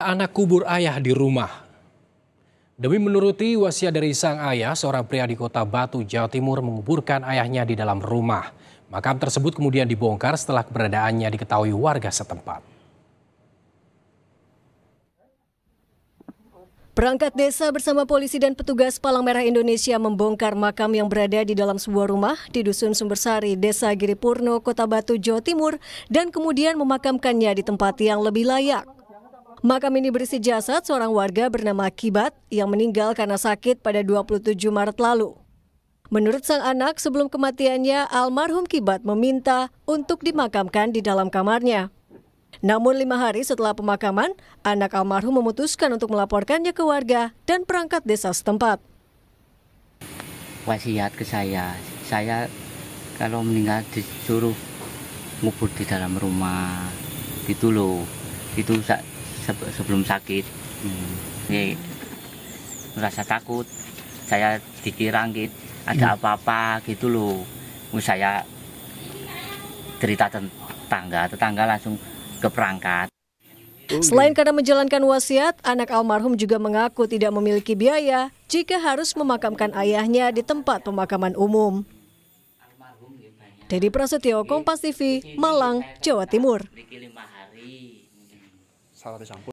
anak kubur ayah di rumah. Demi menuruti wasiat dari sang ayah, seorang pria di kota Batu, Jawa Timur menguburkan ayahnya di dalam rumah. Makam tersebut kemudian dibongkar setelah keberadaannya diketahui warga setempat. Perangkat desa bersama polisi dan petugas Palang Merah Indonesia membongkar makam yang berada di dalam sebuah rumah di Dusun Sumbersari, Desa Giripurno, Kota Batu, Jawa Timur, dan kemudian memakamkannya di tempat yang lebih layak. Makam ini berisi jasad seorang warga bernama Kibat yang meninggal karena sakit pada 27 Maret lalu. Menurut sang anak, sebelum kematiannya, almarhum Kibat meminta untuk dimakamkan di dalam kamarnya. Namun lima hari setelah pemakaman, anak almarhum memutuskan untuk melaporkannya ke warga dan perangkat desa setempat. Wasiat ke saya, saya kalau meninggal disuruh ngubur di dalam rumah, gitu loh. Itu sebelum sakit hmm. merasa takut saya dikirang gitu ada hmm. apa-apa hmm. gitu loh saya cerita tetangga tetangga langsung ke perangkat oh, iya. Selain karena menjalankan wasiat, anak almarhum juga mengaku tidak memiliki biaya jika harus memakamkan ayahnya di tempat pemakaman umum. Dedi Prasetyo, Kompas TV, Malang, Jawa Timur. 查大队不。